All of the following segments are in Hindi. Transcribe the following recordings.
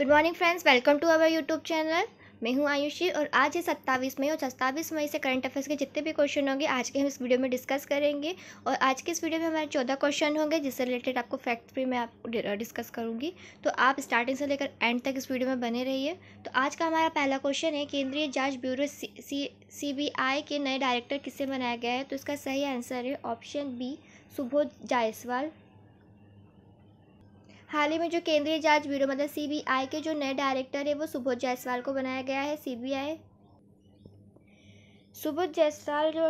Good morning friends welcome to our YouTube channel मैं हूं आयुषी और आज है सत्ताईस मई और सत्ताईस मई से करंट अफेयर्स के जितने भी क्वेश्चन होंगे आज के हम इस वीडियो में डिस्कस करेंगे और आज के इस वीडियो में हमारे चौदह क्वेश्चन होंगे जिससे रिलेटेड आपको फैक्ट फ्री मैं आप डिस्कस करूंगी तो आप स्टार्टिंग से लेकर एंड तक इस वीडियो में बने रहिए तो आज का हमारा पहला क्वेश्चन है केंद्रीय जाँच ब्यूरो सी बी आई के नए डायरेक्टर किससे बनाया गया है तो इसका सही आंसर है ऑप्शन बी सुबोध जायसवाल हाल ही में जो केंद्रीय जांच ब्यूरो मतलब सीबीआई के जो नए डायरेक्टर है वो सुबोध जायसवाल को बनाया गया है सीबीआई सुबोध जायसवाल जो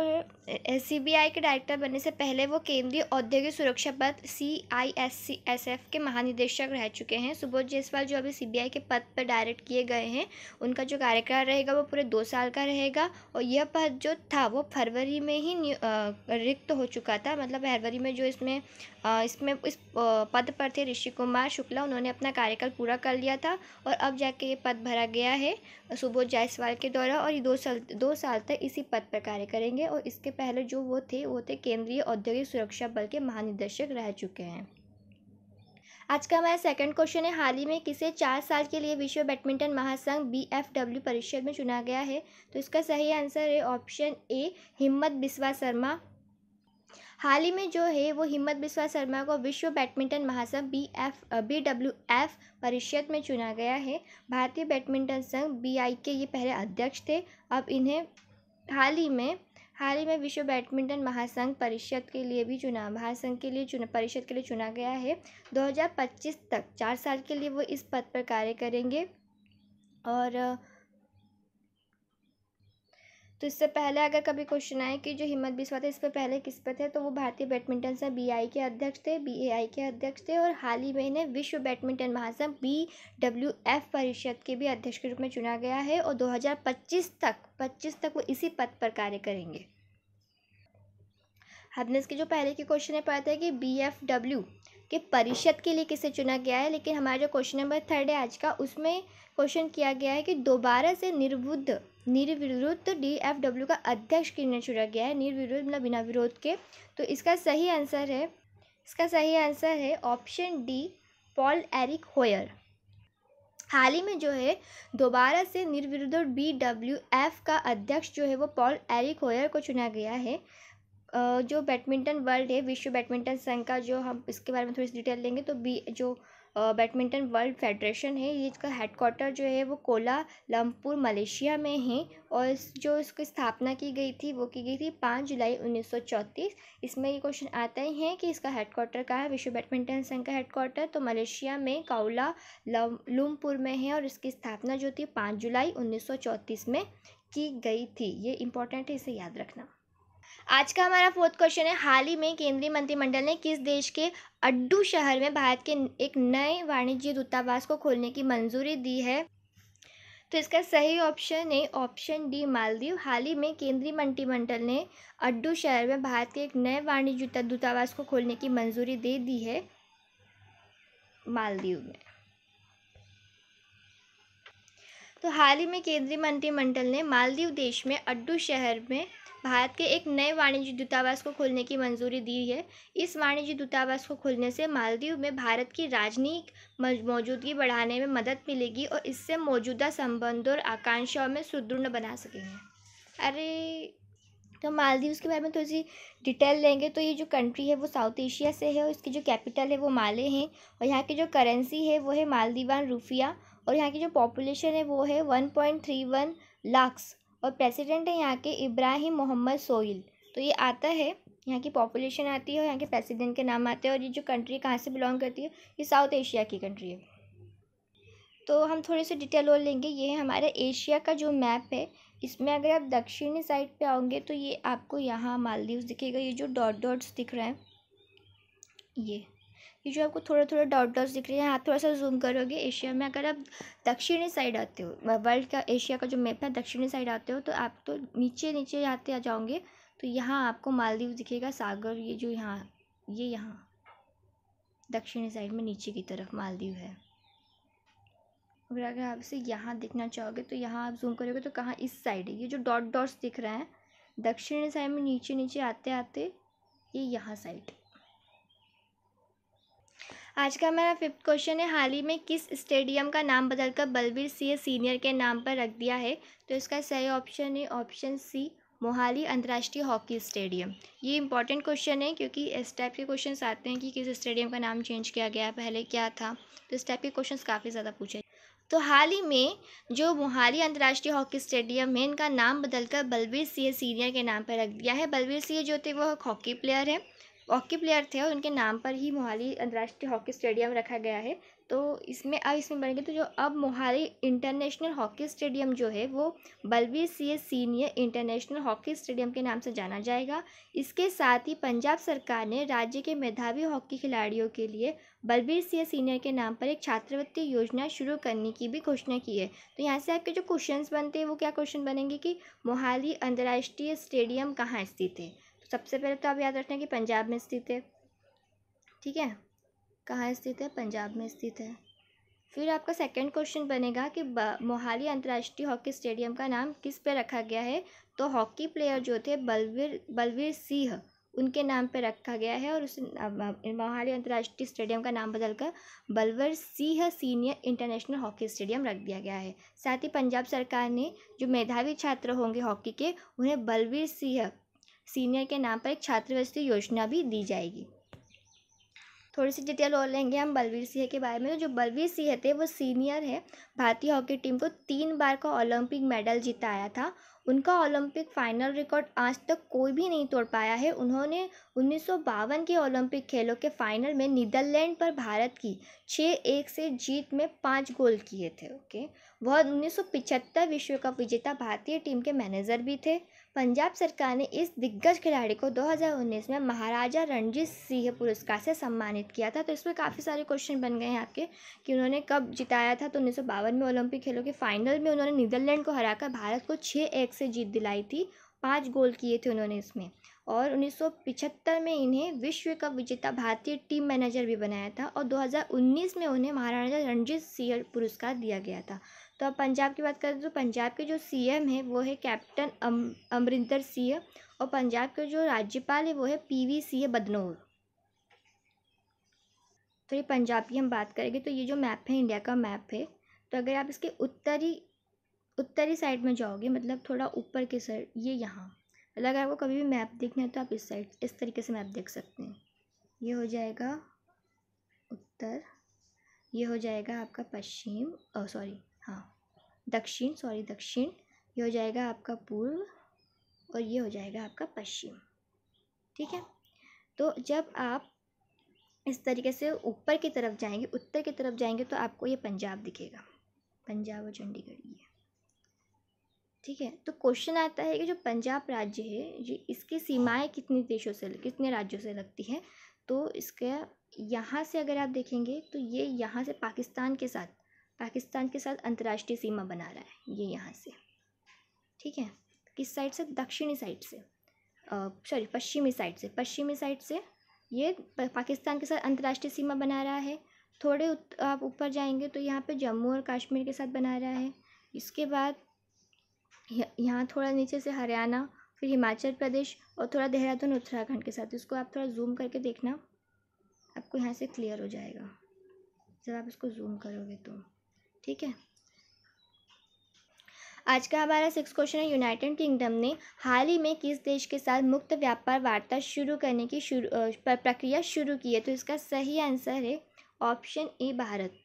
है सीबीआई के डायरेक्टर बनने से पहले वो केंद्रीय औद्योगिक सुरक्षा पद C I S C S F के महानिदेशक रह चुके हैं सुबोध जायसवाल जो अभी सीबीआई के पद पर डायरेक्ट किए गए हैं उनका जो कार्यकाल रहेगा वो पूरे दो साल का रहेगा और यह पद जो था वो फरवरी में ही रिक्त हो चुका था मतलब फरवरी में जो इसमें इसमें इस पद पर थे ऋषि कुमार शुक्ला उन्होंने अपना कार्यकाल पूरा कर लिया था और अब जाके ये पद भरा गया है सुबोध जायसवाल के द्वारा और ये दो साल दो साल तक इसी पद पर कार्य करेंगे और इसके पहले जो वो थे वो थे केंद्रीय औद्योगिक सुरक्षा बल के महानिदेशक रह चुके हैं आज का हमारा सेकंड क्वेश्चन है हाल ही में किसे चार साल के लिए विश्व बैडमिंटन महासंघ बी एफ डब्ल्यू परिषद में चुना गया है तो इसका सही आंसर है ऑप्शन ए हिम्मत बिस्वा शर्मा हाल ही में जो है वो हिम्मत बिस्वा शर्मा को विश्व बैडमिंटन महासंघ B F B W F परिषद में चुना गया है भारतीय बैडमिंटन संघ बी आई के ये पहले अध्यक्ष थे अब इन्हें हाल ही में हाल ही में विश्व बैडमिंटन महासंघ परिषद के लिए भी चुना महासंघ के लिए चुना परिषद के लिए चुना गया है 2025 तक चार साल के लिए वो इस पद पर कार्य करेंगे और तो इससे पहले अगर कभी क्वेश्चन आए कि जो हिम्मत बिस्वा थे इस पर पहले किस पे थे तो वो भारतीय बैडमिंटन संघ बी के अध्यक्ष थे बी के अध्यक्ष थे और हाल ही में इन्हें विश्व बैडमिंटन महासंघ बी डब्ल्यू एफ परिषद के भी अध्यक्ष के रूप में चुना गया है और पच्चीस तक पच्चीस तक वो इसी पद पर कार्य करेंगे हमने इसके जो पहले के क्वेश्चन है पढ़ा था कि बी एफ डब्ल्यू के परिषद के लिए किसे चुना गया है लेकिन हमारा जो क्वेश्चन नंबर थर्ड है आज का उसमें क्वेश्चन किया गया है कि दोबारा से निर्बुद्ध निर्विरोध डी एफ डब्ल्यू का अध्यक्ष किन्ने चुना गया है निर्विरोध मतलब बिना विरोध के तो इसका सही आंसर है इसका सही आंसर है option D Paul Erik Hoyer हाल ही में जो है दोबारा से निर्विरोध बी डब्ल्यू एफ का अध्यक्ष जो है वो पॉल एरिक होयर को चुना गया है जो बैडमिंटन वर्ल्ड है विश्व बैडमिंटन संघ का जो हम इसके बारे में थोड़ी सी डिटेल लेंगे तो बी जो बैडमिंटन वर्ल्ड फेडरेशन है ये इसका हेड क्वार्टर जो है वो कोला लमपुर मलेशिया में है और इस जो इसकी स्थापना की गई थी वो की गई थी पाँच जुलाई उन्नीस इसमें ये क्वेश्चन आता ही है कि इसका हेड क्वार्टर कहाँ है विश्व बैडमिंटन संघ का हेड क्वार्टर तो मलेशिया में कोला लुमपुर में है और इसकी स्थापना जो थी पाँच जुलाई उन्नीस में की गई थी ये इंपॉर्टेंट है इसे याद रखना आज का हमारा फोर्थ क्वेश्चन है हाल ही में केंद्रीय मंत्रिमंडल ने किस देश के अड्डू शहर में भारत के एक नए वाणिज्य दूतावास को खोलने की मंजूरी दी है तो इसका सही ऑप्शन है ऑप्शन डी मालदीव हाल ही में केंद्रीय मंत्रिमंडल ने अड्डू शहर में भारत के एक नए वाणिज्य दूतावास को खोलने की मंजूरी दे दी है मालदीव में तो हाल ही में केंद्रीय मंत्रिमंडल ने मालदीव देश में अड्डू शहर में भारत के एक नए वाणिज्य दूतावास को खोलने की मंजूरी दी है इस वाणिज्य दूतावास को खोलने से मालदीव में भारत की राजनीतिक मौजूदगी बढ़ाने में मदद मिलेगी और इससे मौजूदा संबंधों और आकांक्षाओं में सुदृढ़ बना सकेंगे अरे तो मालदीव के बारे में थोड़ी सी डिटेल लेंगे तो ये जो कंट्री है वो साउथ एशिया से है और इसकी जो कैपिटल है वो माले हैं और यहाँ की जो करेंसी है वो है मालदीवान रूफिया और यहाँ की जो पॉपुलेशन है वो है one point three one lakhs और प्रेसिडेंट है यहाँ के इब्राहिम मोहम्मद सोइल तो ये आता है यहाँ की पॉपुलेशन आती है और यहाँ के प्रेसिडेंट के नाम आते हैं और ये जो कंट्री कहाँ से बिलोंग करती है ये साउथ एशिया की कंट्री है तो हम थोड़े से डिटेल और लेंगे ये है हमारे एशिया का जो मैप है इसमें अगर आप दक्षिणी साइड पे आओगे तो ये आपको यहाँ मालदीव्स दिखेगा ये जो डॉट डॉट्स दिख रहे हैं ये ये जो आपको थोड़ा थोड़ा डॉट डॉट्स दिख रहे हैं आप थोड़ा सा जूम करोगे एशिया में अगर आप दक्षिणी साइड आते हो वर्ल्ड का एशिया का जो मैप है दक्षिणी साइड आते हो तो आप तो नीचे नीचे आते आ जाओगे तो यहाँ आपको मालदीव दिखेगा सागर ये जो यहाँ ये यहाँ दक्षिणी साइड में नीचे की तरफ मालदीव है और अगर आप इसे यहाँ देखना चाहोगे तो यहाँ आप जूम करोगे तो कहाँ इस साइड ये जो डॉट डॉट्स दिख रहे हैं दक्षिणी साइड में नीचे नीचे आते आते ये यहाँ साइड आज का मेरा फिफ्थ क्वेश्चन है हाल ही में किस स्टेडियम का नाम बदलकर बलबीर सिंह सीनियर के नाम पर रख दिया है तो इसका सही ऑप्शन है ऑप्शन सी मोहाली अंतर्राष्ट्रीय हॉकी स्टेडियम ये इंपॉर्टेंट क्वेश्चन है क्योंकि इस टाइप के क्वेश्चन आते हैं कि किस स्टेडियम का नाम चेंज किया गया पहले क्या था तो इस टाइप के क्वेश्चन काफ़ी ज़्यादा पूछे तो हाल ही में जो मोहाली अंतर्राष्ट्रीय हॉकी स्टेडियम है इनका नाम बदलकर बलबीर सिंह सीनियर के नाम पर रख दिया है बलबीर सिंह जो थे वो हॉकी प्लेयर हैं हॉकी प्लेयर थे और उनके नाम पर ही मोहाली अंतर्राष्ट्रीय हॉकी स्टेडियम रखा गया है तो इसमें अब इसमें बनेंगे तो जो अब मोहाली इंटरनेशनल हॉकी स्टेडियम जो है वो Balbir C S senior international hockey stadium के नाम से जाना जाएगा इसके साथ ही पंजाब सरकार ने राज्य के मेधावी हॉकी खिलाड़ियों के लिए बलबीर सी एस सीनियर के नाम पर एक छात्रवृत्ति योजना शुरू करने की भी घोषणा की है तो यहाँ से आपके जो क्वेश्चन बनते हैं वो क्या क्वेश्चन बनेंगे कि मोहाली अंतर्राष्ट्रीय स्टेडियम कहाँ स्थित है सबसे पहले तो आप याद रखना कि पंजाब में स्थित है ठीक है कहाँ स्थित है पंजाब में स्थित है फिर आपका सेकंड क्वेश्चन बनेगा कि मोहाली अंतर्राष्ट्रीय हॉकी स्टेडियम का नाम किस पे रखा गया है तो हॉकी प्लेयर जो थे बलवीर बलवीर सिंह उनके नाम पे रखा गया है और उस मोहाली अंतर्राष्ट्रीय स्टेडियम का नाम बदलकर Balbir Singh senior international hockey stadium रख दिया गया है साथ ही पंजाब सरकार ने जो मेधावी छात्र होंगे हॉकी के उन्हें बलवीर सिंह सीनियर के नाम पर एक छात्रवृत्ति योजना भी दी जाएगी थोड़ी सी डिटेल और लेंगे हम बलवीर सिंह के बारे में जो बलवीर सिंह थे वो सीनियर है भारतीय हॉकी टीम को तीन बार का ओलंपिक मेडल जिताया था उनका ओलंपिक फ़ाइनल रिकॉर्ड आज तक कोई भी नहीं तोड़ पाया है उन्होंने उन्नीस के ओलंपिक खेलों के फाइनल में नीदरलैंड पर भारत की छः एक से जीत में पाँच गोल किए थे ओके वह उन्नीस विश्व कप विजेता भारतीय टीम के मैनेजर भी थे पंजाब सरकार ने इस दिग्गज खिलाड़ी को 2019 में महाराजा रणजीत सिंह पुरस्कार से सम्मानित किया था तो इसमें काफ़ी सारे क्वेश्चन बन गए हैं आपके कि उन्होंने कब जिताया था तो उन्नीस में ओलंपिक खेलों के फाइनल में उन्होंने नीदरलैंड को हराकर भारत को छः एक से जीत दिलाई थी पाँच गोल किए थे उन्होंने इसमें और 1975 में इन्हें विश्व कप विजेता भारतीय टीम मैनेजर भी बनाया था और 2019 में उन्हें महाराजा रणजीत सिंह पुरस्कार दिया गया था तो अब पंजाब की बात करें तो पंजाब के जो सीएम हैं वो है कैप्टन अम, अमरिंदर सिंह और पंजाब के जो राज्यपाल है वो है पी वी सिंह बदनौर तो पंजाब की हम बात करेंगे तो ये जो मैप है इंडिया का मैप है तो अगर आप इसके उत्तरी उत्तरी साइड में जाओगे मतलब थोड़ा ऊपर के साइड ये यहाँ अगर आपको कभी भी मैप देखना है तो आप इस साइड इस तरीके से मैप देख सकते हैं ये हो जाएगा उत्तर ये हो जाएगा आपका पश्चिम सॉरी हाँ दक्षिण सॉरी दक्षिण ये हो जाएगा आपका पूर्व और ये हो जाएगा आपका पश्चिम ठीक है तो जब आप इस तरीके से ऊपर की तरफ जाएंगे उत्तर की तरफ जाएंगे तो आपको ये पंजाब दिखेगा पंजाब और चंडीगढ़ ये ठीक है तो क्वेश्चन आता है कि जो पंजाब राज्य है ये इसकी सीमाएं कितने देशों से कितने राज्यों से लगती हैं तो इसके यहाँ से अगर आप देखेंगे तो ये यहाँ से पाकिस्तान के साथ पाकिस्तान के साथ अंतर्राष्ट्रीय सीमा बना रहा है ये यहाँ से ठीक है किस साइड से दक्षिणी साइड से सॉरी पश्चिमी साइड से पश्चिमी साइड से ये पाकिस्तान के साथ अंतर्राष्ट्रीय सीमा बना रहा है थोड़े आप ऊपर जाएंगे तो यहाँ पे जम्मू और कश्मीर के साथ बना रहा है इसके बाद यहाँ थोड़ा नीचे से हरियाणा फिर हिमाचल प्रदेश और थोड़ा देहरादून उत्तराखंड के साथ इसको आप थोड़ा ज़ूम करके देखना आपको यहाँ से क्लियर हो जाएगा जब आप इसको ज़ूम करोगे तो ठीक है आज का हमारा सिक्स क्वेश्चन है यूनाइटेड किंगडम ने हाल ही में किस देश के साथ मुक्त व्यापार वार्ता शुरू करने की शुरू प्रक्रिया शुरू की है तो इसका सही आंसर है option A Bharat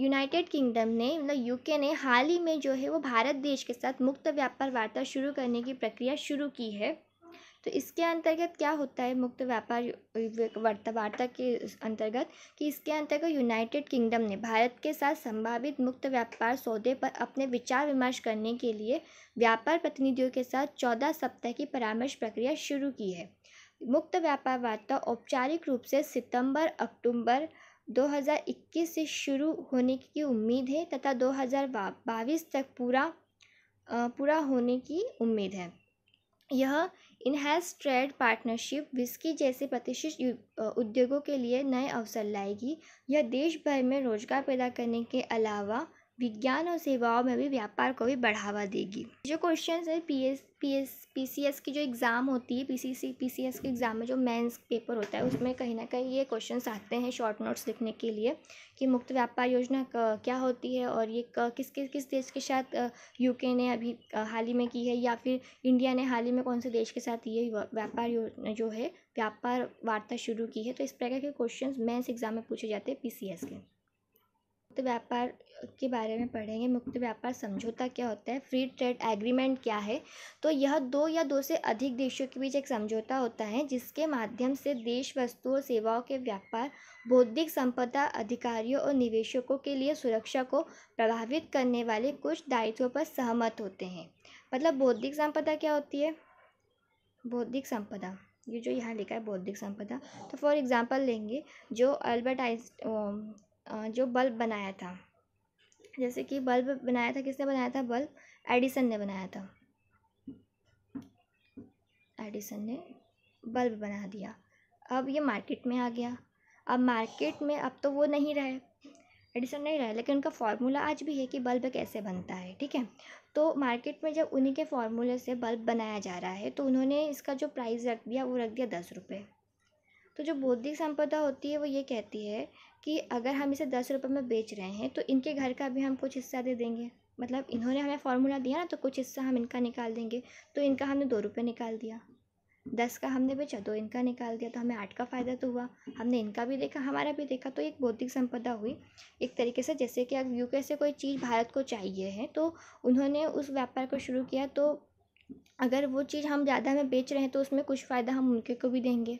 United Kingdom ने मतलब यूके ने हाल ही में जो है वो भारत देश के साथ मुक्त व्यापार वार्ता शुरू करने की प्रक्रिया शुरू की है तो इसके अंतर्गत क्या होता है मुक्त व्यापार वार्ता वार्ता के अंतर्गत कि इसके अंतर्गत यूनाइटेड किंगडम ने भारत के साथ संभावित मुक्त व्यापार सौदे पर अपने विचार विमर्श करने के लिए व्यापार प्रतिनिधियों के साथ चौदह सप्ताह की परामर्श प्रक्रिया शुरू की है मुक्त व्यापार वार्ता औपचारिक रूप से सितंबर अक्टूबर 2021 से शुरू होने की उम्मीद है तथा 2022 तक पूरा पूरा होने की उम्मीद है यह इनहैस ट्रेड पार्टनरशिप विस्की जैसे प्रतिष्ठित उद्योगों के लिए नए अवसर लाएगी यह देश भर में रोजगार पैदा करने के अलावा विज्ञान और सेवाओं में भी व्यापार को भी बढ़ावा देगी जो क्वेश्चन है P S P S P C S की जो एग्ज़ाम होती है P C C P C S के एग्ज़ाम में जो मेंस पेपर होता है उसमें कहीं ना कहीं ये क्वेश्चन आते हैं शॉर्ट नोट्स लिखने के लिए कि मुक्त व्यापार योजना क्या होती है और ये किस किस किस देश के साथ यूके ने अभी हाल ही में की है या फिर इंडिया ने हाल ही में कौन से देश के साथ ये व्यापार योजना जो है व्यापार वार्ता शुरू की है तो इस प्रकार के क्वेश्चन मेन्स एग्ज़ाम में पूछे जाते हैं पी सी एस के मुक्त व्यापार के बारे में पढ़ेंगे मुक्त व्यापार समझौता क्या होता है फ्री ट्रेड एग्रीमेंट क्या है तो यह दो या दो से अधिक देशों के बीच एक समझौता होता है जिसके माध्यम से देश वस्तुओं और सेवाओं के व्यापार बौद्धिक संपदा अधिकारियों और निवेशकों के लिए सुरक्षा को प्रभावित करने वाले कुछ दायित्वों पर सहमत होते हैं मतलब बौद्धिक संपदा क्या होती है बौद्धिक संपदा ये जो यहाँ लिखा है बौद्धिक संपदा तो फॉर एग्जांपल लेंगे जो अल्बर्ट आइंस जो बल्ब बनाया था जैसे कि बल्ब बनाया था किसने बनाया था बल्ब एडिसन ने बनाया था एडिसन ने बल्ब बना दिया अब ये मार्केट में आ गया अब मार्केट में अब तो वो नहीं रहे एडिसन नहीं रहे लेकिन उनका फार्मूला आज भी है कि बल्ब कैसे बनता है ठीक है तो मार्केट में जब उन्हीं के फार्मूले से बल्ब बनाया जा रहा है तो उन्होंने इसका जो प्राइस रख दिया वो रख दिया दस रुपये तो जो बौद्धिक संपदा होती है वो ये कहती है कि अगर हम इसे दस रुपये में बेच रहे हैं तो इनके घर का भी हम कुछ हिस्सा दे देंगे मतलब इन्होंने हमें फार्मूला दिया ना तो कुछ हिस्सा हम इनका निकाल देंगे तो इनका हमने दो रुपये निकाल दिया दस का हमने बेचा दो इनका निकाल दिया तो हमें आठ का फ़ायदा तो हुआ हमने इनका भी देखा हमारा भी देखा तो एक बौद्धिक संपदा हुई एक तरीके से जैसे कि अगर यूके से कोई चीज़ भारत को चाहिए है तो उन्होंने उस व्यापार को शुरू किया तो अगर वो चीज़ हम ज़्यादा में बेच रहे हैं तो उसमें कुछ फ़ायदा हम उनके को भी देंगे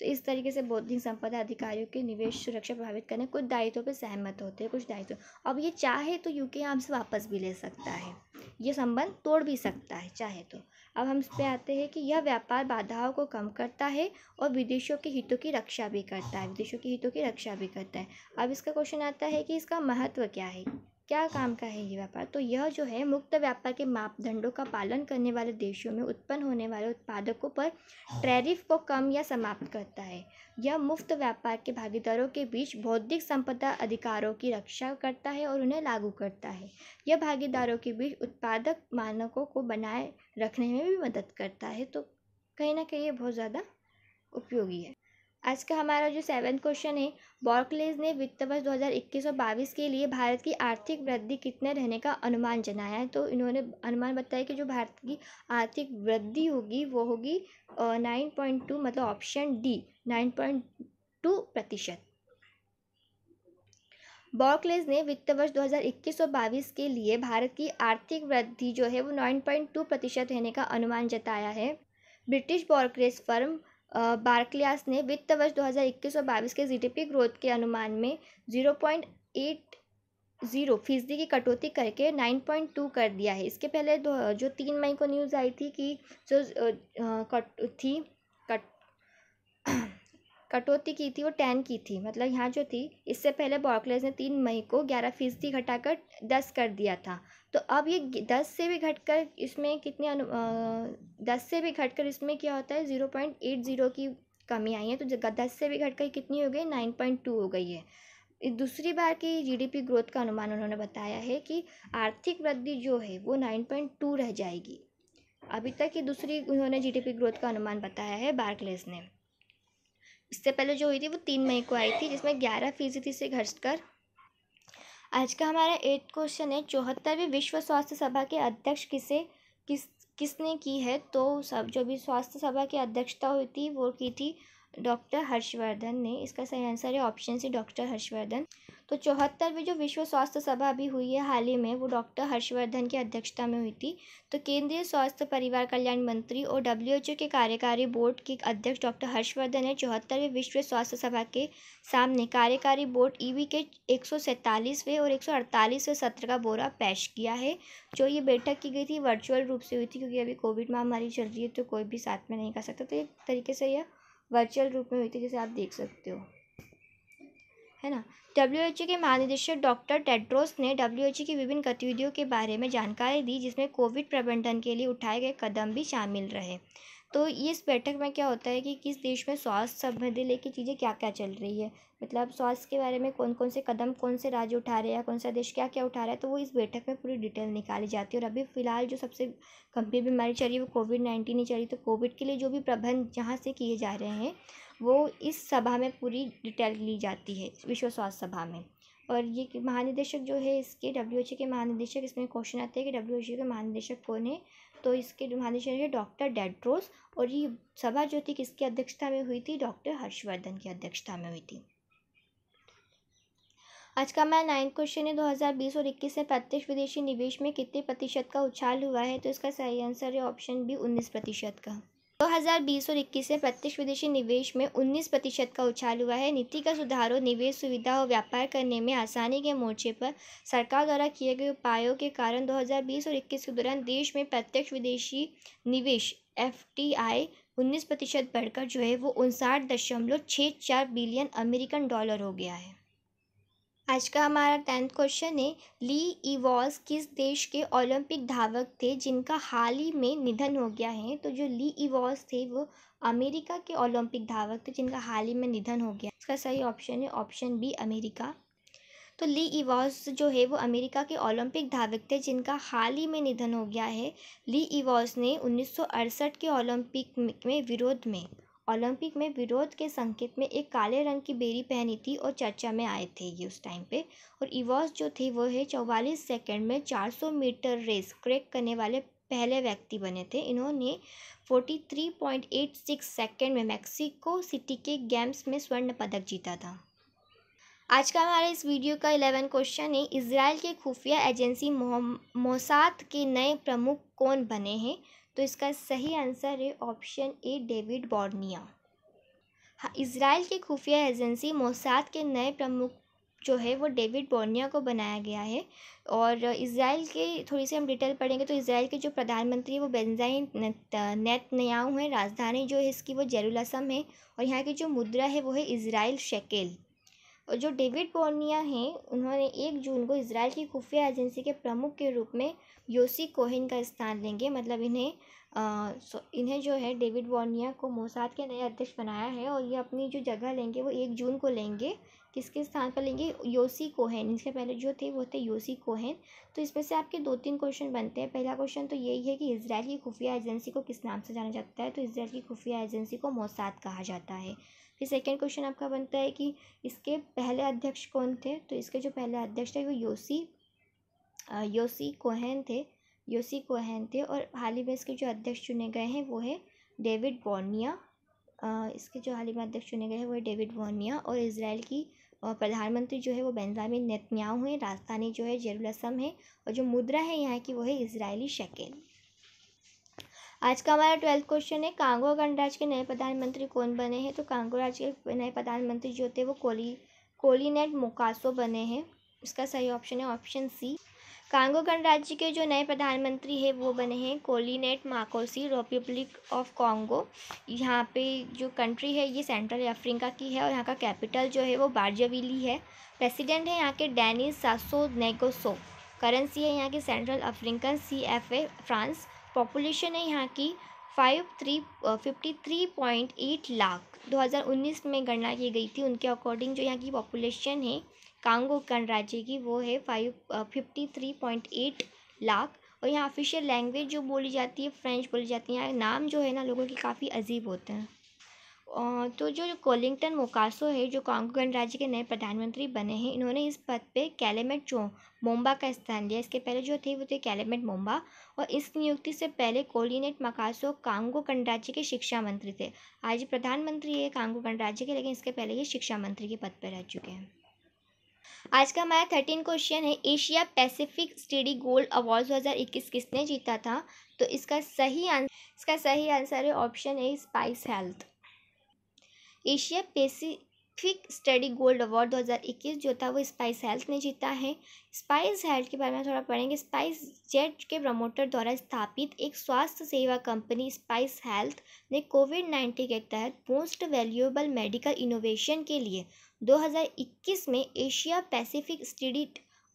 तो इस तरीके से बौद्धिक संपदा अधिकारियों के निवेश सुरक्षा प्रभावित करने कुछ दायित्वों पर सहमत होते हैं कुछ दायित्व अब ये चाहे तो यूके से वापस भी ले सकता है ये संबंध तोड़ भी सकता है चाहे तो अब हम इस पर आते हैं कि यह व्यापार बाधाओं को कम करता है और विदेशों के हितों की रक्षा भी करता है विदेशों के हितों की रक्षा भी करता है अब इसका क्वेश्चन आता है कि इसका महत्व क्या है क्या काम का है ये व्यापार तो यह जो है मुक्त व्यापार के मापदंडों का पालन करने वाले देशों में उत्पन्न होने वाले उत्पादकों पर हाँ। टैरिफ को कम या समाप्त करता है यह मुफ्त व्यापार के भागीदारों के बीच बौद्धिक संपदा अधिकारों की रक्षा करता है और उन्हें लागू करता है यह भागीदारों के बीच उत्पादक मानकों को बनाए रखने में भी मदद करता है तो कहीं ना कहीं ये बहुत ज़्यादा उपयोगी है आज का हमारा जो सेवन्थ क्वेश्चन है बॉर्कलेज ने वित्त वर्ष 2021 और बाईस के लिए भारत की आर्थिक वृद्धि कितने रहने का अनुमान जनाया है तो इन्होंने अनुमान बताया कि जो भारत की आर्थिक वृद्धि होगी वो होगी नाइन पॉइंट टू मतलब option D nine point two प्रतिशत बॉर्कलेज ने वित्त वर्ष 2021 और बाईस के लिए भारत की आर्थिक वृद्धि जो है वो 9.2 प्रतिशत रहने का अनुमान जताया है ब्रिटिश बॉर्कलेज फर्म बार्कलियास ने वित्त वर्ष 2021 और 22 के जीडीपी ग्रोथ के अनुमान में 0.80 फीसदी की कटौती करके 9.2 कर दिया है इसके पहले जो तीन मई को न्यूज़ आई थी कि जो कट थी कटौती की थी वो टेन की थी मतलब यहाँ जो थी इससे पहले बॉर्कलेज ने तीन मई को ग्यारह फीसदी घटा कर दस कर दिया था तो अब ये दस से भी घटकर इसमें कितनी अनु दस से भी घटकर इसमें क्या होता है ज़ीरो पॉइंट एट ज़ीरो की कमी आई है तो दस से भी घटकर कितनी हो गई नाइन पॉइंट टू हो गई है दूसरी बार की जीडीपी ग्रोथ का अनुमान उन्होंने बताया है कि आर्थिक वृद्धि जो है वो नाइन पॉइंट टू रह जाएगी अभी तक ये दूसरी उन्होंने जीडीपी ग्रोथ का अनुमान बताया है बार्कलेस ने इससे पहले जो हुई थी वो तीन मई को आई थी जिसमें ग्यारह फीसदी से कर आज का हमारा एट क्वेश्चन है चौहत्तरवीं विश्व स्वास्थ्य सभा के अध्यक्ष किसे किस किसने की है तो सब जो भी स्वास्थ्य सभा की अध्यक्षता हुई थी वो की थी डॉक्टर हर्षवर्धन ने इसका सही आंसर है ऑप्शन सी डॉक्टर हर्षवर्धन तो चौहत्तरवीं जो विश्व स्वास्थ्य सभा अभी हुई है हाल ही में वो डॉक्टर हर्षवर्धन की अध्यक्षता में हुई थी तो केंद्रीय स्वास्थ्य परिवार कल्याण मंत्री और डब्ल्यूएचओ के कार्यकारी बोर्ड के अध्यक्ष डॉक्टर हर्षवर्धन ने चौहत्तरवीं विश्व स्वास्थ्य सभा के सामने कार्यकारी बोर्ड ईवी e के एक और एक सत्र का बोरा पेश किया है जो ये बैठक की गई थी वर्चुअल रूप से हुई थी क्योंकि अभी कोविड महामारी चल रही है तो कोई भी साथ में नहीं कर सकता तो एक तरीके से यह वर्चुअल रूप में हुई थी जैसे आप देख सकते हो है ना डब्ल्यू एच ओ के महानिदेशक डॉक्टर टेड्रोस ने डब्ल्यू एच ओ की विभिन्न गतिविधियों के बारे में जानकारी दी जिसमें कोविड प्रबंधन के लिए उठाए गए कदम भी शामिल रहे तो इस बैठक में क्या होता है कि किस देश में स्वास्थ्य संबंधी लेके चीज़ें क्या क्या चल रही है मतलब स्वास्थ्य के बारे में कौन कौन से कदम कौन से राज्य उठा रहे हैं कौन सा देश क्या क्या उठा रहा है तो वो इस बैठक में पूरी डिटेल निकाली जाती है और अभी फ़िलहाल जो सबसे गंभीर बीमारी चल रही है वो कोविड नाइन्टीन ही चल रही तो कोविड के लिए जो भी प्रबंध जहाँ से किए जा रहे हैं वो इस सभा में पूरी डिटेल ली जाती है विश्व स्वास्थ्य सभा में और ये महानिदेशक जो है इसके डब्ल्यू के महानिदेशक इसमें क्वेश्चन आते हैं कि डब्ल्यू के महानिदेशक कौन है तो इसके महानिदेशक है डॉक्टर डेड्रोस और ये सभा जो थी किसकी अध्यक्षता में हुई थी डॉक्टर हर्षवर्धन की अध्यक्षता में हुई थी आज का मैं नाइन्थ क्वेश्चन है 2020 और 21 से प्रत्यक्ष विदेशी निवेश में कितने प्रतिशत का उछाल हुआ है तो इसका सही आंसर है ऑप्शन बी 19 प्रतिशत का दो हज़ार बीस और इक्कीस से प्रत्यक्ष विदेशी निवेश में 19 प्रतिशत का उछाल हुआ है नीति का सुधार और निवेश सुविधा और व्यापार करने में आसानी के मोर्चे पर सरकार द्वारा किए गए उपायों के कारण 2020 और 21 के दौरान देश में प्रत्यक्ष विदेशी निवेश एफ टी आई उन्नीस प्रतिशत बढ़कर जो है वो उनसाठ दशमलव छः चार बिलियन अमेरिकन डॉलर हो गया है आज का हमारा टेंथ क्वेश्चन है ली इवॉल्स किस देश के ओलंपिक धावक थे जिनका हाल ही में निधन हो गया है तो जो ली इवॉल्स थे वो अमेरिका के ओलंपिक धावक थे जिनका हाल ही में निधन हो गया इसका सही ऑप्शन है ऑप्शन बी अमेरिका तो ली इवॉल्स जो है वो अमेरिका के ओलंपिक धावक थे जिनका हाल ही में निधन हो गया है ली इवॉल्स ने उन्नीस के ओलंपिक में विरोध में ओलंपिक में विरोध के संकेत में एक काले रंग की बेरी पहनी थी और चर्चा में आए थे ये उस टाइम पे और इवॉस जो थे वो है चौवालीस सेकंड में चार सौ मीटर रेस क्रैक करने वाले पहले व्यक्ति बने थे इन्होंने forty three point eight six second में मैक्सिको सिटी के गेम्स में स्वर्ण पदक जीता था आज का हमारा इस वीडियो का इलेवन क्वेश्चन है इसराइल के खुफिया एजेंसी मोसाद के नए प्रमुख कौन बने हैं तो इसका सही आंसर है ऑप्शन ए डेविड बॉर्निया हाँ, इसराइल की खुफिया एजेंसी मोसाद के नए प्रमुख जो है वो डेविड बॉर्निया को बनाया गया है और इसराइल के थोड़ी सी हम डिटेल पढ़ेंगे तो इसराइल के जो प्रधानमंत्री है वो बेंजाइन नेत नयाऊ हैं राजधानी जो है इसकी वो जेरूलसम है और यहाँ की जो मुद्रा है वो है इसराइल शेकेल और जो डेविड बोर्निया हैं उन्होंने एक जून को इसराइल की खुफिया एजेंसी के प्रमुख के रूप में योसी कोहिन का स्थान लेंगे मतलब इन्हें आ, इन्हें जो है डेविड बोर्निया को मोसाद के नए अध्यक्ष बनाया है और ये अपनी जो जगह लेंगे वो एक जून को लेंगे किसके स्थान पर लेंगे योसी कोहन इसके पहले जो थे वो थे योसी कोहन तो इसमें से आपके दो तीन क्वेश्चन बनते हैं पहला क्वेश्चन तो यही है कि इसराइल की खुफिया एजेंसी को किस नाम से जाना जाता है तो इसराइल की खुफिया एजेंसी को मोसाद कहा जाता है फिर सेकेंड क्वेश्चन आपका बनता है कि इसके पहले अध्यक्ष कौन थे तो इसके जो पहले अध्यक्ष थे वो योसी योसी कोहैन थे योसी कोहैन थे और हाल ही में इसके जो अध्यक्ष चुने गए हैं वो है डेविड बॉर्निया इसके जो हाल ही में अध्यक्ष चुने गए हैं वो है डेविड बॉर्निया और इसराइल की और प्रधानमंत्री जो है वो बेंजामिन नेतन्याहू हैं राजधानी जो है जेरूलसम है और जो मुद्रा है यहाँ की वो है इसराइली शकेल आज का हमारा ट्वेल्थ क्वेश्चन है कांगो गणराज्य के नए प्रधानमंत्री कौन बने हैं तो कांगो राज्य के नए प्रधानमंत्री जो थे वो कोली कोलिनेट मोकासो बने हैं इसका सही ऑप्शन है ऑप्शन सी कांगो गणराज्य के जो नए प्रधानमंत्री है वो बने हैं Colinet Makosso Republic of Congo यहाँ पे जो कंट्री है ये सेंट्रल अफ्रीका की है और यहाँ का कैपिटल जो है वो बारजावीली है प्रेसिडेंट है यहाँ के डैनिस सासो नेगोसो करेंसी है यहाँ की central African C F A franc population है यहाँ की five three fifty three point eight lakh 2019 में गणना की गई थी उनके अकॉर्डिंग जो यहाँ की पॉपुलेशन है कांगो गणराज्य की वो है five fifty three point eight lakh और यहाँ ऑफिशियल लैंग्वेज जो बोली जाती है फ्रेंच बोली जाती है यहाँ नाम जो है ना लोगों के काफ़ी अजीब होते हैं तो जो कोलिंगटन मोकासो है जो कांगो गणराज्य के नए प्रधानमंत्री बने हैं इन्होंने इस पद पे कैलेमेट चो मोम्बा का स्थान लिया इसके पहले जो थे वो थे कैलेमेट मोम्बा और इस नियुक्ति से पहले कोलिनेट मकासो कांगो गणराज्य के शिक्षा मंत्री थे आज प्रधानमंत्री है कांगो गणराज्य के लेकिन इसके पहले ये शिक्षा मंत्री के पद पर रह चुके हैं आज का हमारा थर्टीन क्वेश्चन है Asia Pacific study gold award 2021 किसने जीता था तो इसका सही आंसर इसका सही आंसर है option A Spice Health Asia Pacific study gold award 2021 जो था वो स्पाइस हेल्थ ने जीता है स्पाइस हेल्थ के बारे में थोड़ा पढ़ेंगे स्पाइस जेट के प्रमोटर द्वारा स्थापित एक स्वास्थ्य सेवा कंपनी स्पाइस हेल्थ ने कोविड नाइन्टीन के तहत मोस्ट वैल्यूएबल मेडिकल इनोवेशन के लिए 2021 में एशिया पैसिफिक स्टडी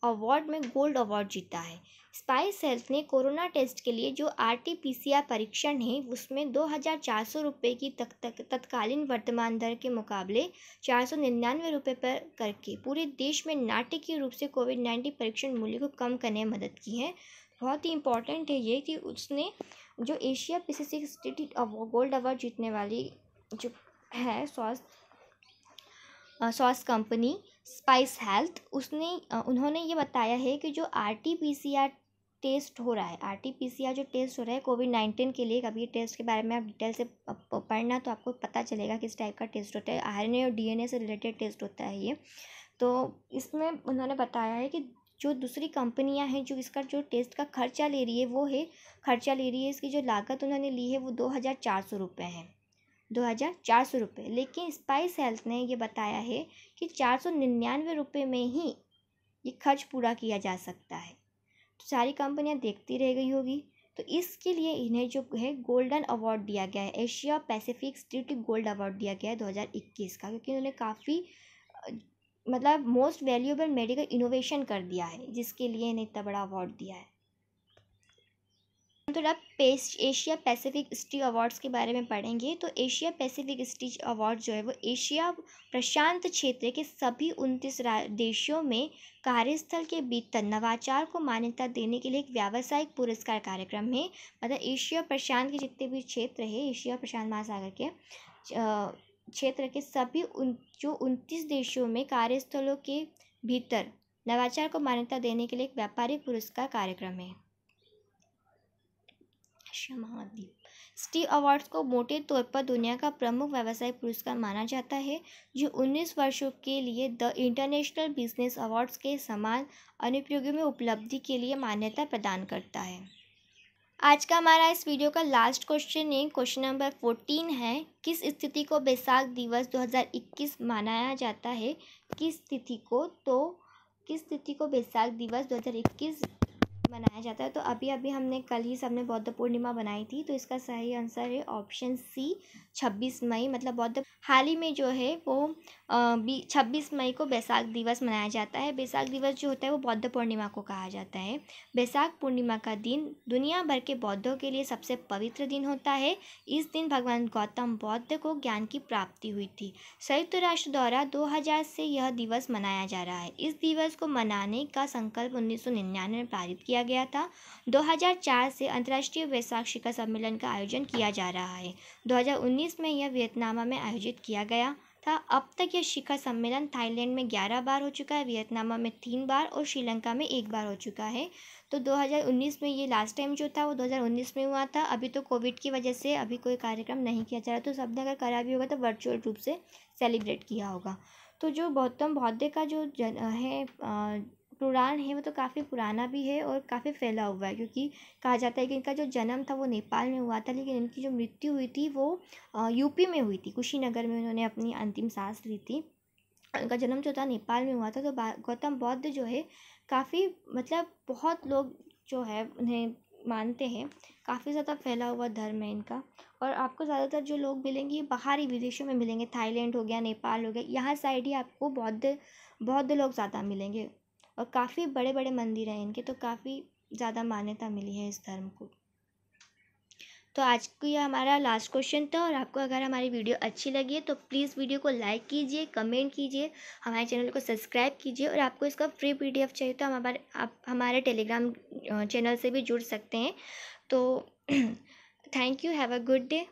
अवार्ड में गोल्ड अवार्ड जीता है स्पाइस हेल्थ ने कोरोना टेस्ट के लिए जो R T P C R परीक्षण है उसमें दो हज़ार चार सौ रुपये की तक, तक, तत्कालीन वर्तमान दर के मुकाबले चार सौ निन्यानवे रुपये पर करके पूरे देश में नाटकीय रूप से कोविड नाइन्टीन परीक्षण मूल्य को कम करने में मदद की है बहुत ही इंपॉर्टेंट है ये कि उसने जो Asia Pacific state gold award जीतने वाली जो है स्वास्थ्य स्वास्थ्य कंपनी स्पाइस हेल्थ उसने उन्होंने ये बताया है कि जो R T P C R test हो रहा है R T P C R जो टेस्ट हो रहा है कोविड नाइन्टीन के लिए कभी टेस्ट के बारे में आप डिटेल से पढ़ना तो आपको पता चलेगा किस टाइप का टेस्ट होता है आर एन ए और डी एन ए से रिलेटेड टेस्ट होता है ये तो इसमें उन्होंने बताया है कि जो दूसरी कंपनियां हैं जो इसका जो टेस्ट का खर्चा ले रही है वो है खर्चा ले रही है इसकी जो लागत उन्होंने ली है वो दो हज़ार चार सौ रुपये है दो हज़ार चार सौ रुपये लेकिन स्पाइस हेल्थ ने ये बताया है कि चार सौ निन्यानवे रुपये में ही ये खर्च पूरा किया जा सकता है तो सारी कंपनियां देखती रह गई होगी तो इसके लिए इन्हें जो है गोल्डन अवार्ड दिया गया है Asia Pacific street gold award दिया गया है इक्कीस का क्योंकि उन्होंने काफ़ी मतलब मोस्ट वैल्यूएबल मेडिकल इनोवेशन कर दिया है जिसके लिए इन्हें इतना बड़ा अवार्ड दिया है तो आप पेस्ट एशिया पैसिफिक स्टी अवार्ड्स के बारे में पढ़ेंगे तो एशिया पैसिफिक स्टी अवार्ड जो है वो एशिया प्रशांत क्षेत्र के सभी उनतीस देशों में कार्यस्थल के बीच नवाचार को मान्यता देने के लिए एक व्यावसायिक पुरस्कार कार्यक्रम है मतलब एशिया प्रशांत के जितने भी क्षेत्र है एशिया प्रशांत महासागर के क्षेत्र के सभी उन जो उनतीस देशों में कार्यस्थलों के भीतर नवाचार को मान्यता देने के लिए एक व्यापारिक पुरस्कार कार्यक्रम है एशिया महाद्वीप स्टीव अवार्ड्स को मोटे तौर पर दुनिया का प्रमुख व्यवसाय पुरस्कार माना जाता है जो 19 वर्षों के लिए द इंटरनेशनल बिजनेस अवार्ड्स के समान अनुप्रयोगों में उपलब्धि के लिए मान्यता प्रदान करता है आज का हमारा इस वीडियो का लास्ट क्वेश्चन है क्वेश्चन नंबर फोर्टीन है किस स्थिति को बैसाख दिवस 2021 मनाया जाता है किस स्थिति को तो किस स्थिति को बैसाख दिवस 2021 बनाया जाता है तो अभी अभी हमने कल ही सबने बौद्ध पूर्णिमा बनाई थी तो इसका सही आंसर है ऑप्शन सी छब्बीस मई मतलब बौद्ध हाल ही में जो है वो छब्बीस मई को बैसाख दिवस मनाया जाता है बैसाख दिवस जो होता है वो बौद्ध पूर्णिमा को कहा जाता है बैसाख पूर्णिमा का दिन दुनिया भर के बौद्धों के लिए सबसे पवित्र दिन होता है इस दिन भगवान गौतम बौद्ध को ज्ञान की प्राप्ति हुई थी संयुक्त राष्ट्र द्वारा दो से यह दिवस मनाया जा रहा है इस दिवस को मनाने का संकल्प उन्नीस में पारित किया गया था दो से अंतर्राष्ट्रीय बैसाख शिखर सम्मेलन का आयोजन किया जा रहा है दो में यह वियतनामा में आयोजित किया गया था अब तक यह शिखर सम्मेलन थाईलैंड में ग्यारह बार हो चुका है वियतनाम में तीन बार और श्रीलंका में एक बार हो चुका है तो 2019 में ये लास्ट टाइम जो था वो 2019 में हुआ था अभी तो कोविड की वजह से अभी कोई कार्यक्रम नहीं किया जा रहा तो सबने अगर करा भी होगा तो वर्चुअल रूप से सेलिब्रेट किया होगा तो जो गौतम बौद्ध का जो जन है पुराण है वो तो काफ़ी पुराना भी है और काफ़ी फैला हुआ है क्योंकि कहा जाता है कि इनका जो जन्म था वो नेपाल में हुआ था लेकिन इनकी जो मृत्यु हुई थी वो यूपी में हुई थी कुशीनगर में उन्होंने अपनी अंतिम सांस ली थी उनका जन्म जो था नेपाल में हुआ था तो गौतम बौद्ध जो है काफ़ी मतलब बहुत लोग जो है उन्हें मानते हैं काफ़ी ज़्यादा फैला हुआ धर्म है इनका और आपको ज़्यादातर जो लोग मिलेंगे बाहरी विदेशों में मिलेंगे थाईलैंड हो गया नेपाल हो गया यहाँ साइड ही आपको बौद्ध बौद्ध लोग ज़्यादा मिलेंगे और काफ़ी बड़े बड़े मंदिर हैं इनके तो काफ़ी ज़्यादा मान्यता मिली है इस धर्म को तो आज को यह हमारा लास्ट क्वेश्चन था और आपको अगर हमारी वीडियो अच्छी लगी है तो प्लीज़ वीडियो को लाइक कीजिए कमेंट कीजिए हमारे चैनल को सब्सक्राइब कीजिए और आपको इसका फ्री पीडीएफ चाहिए तो हम हमारे आप हमारे टेलीग्राम चैनल से भी जुड़ सकते हैं तो thank you have a good day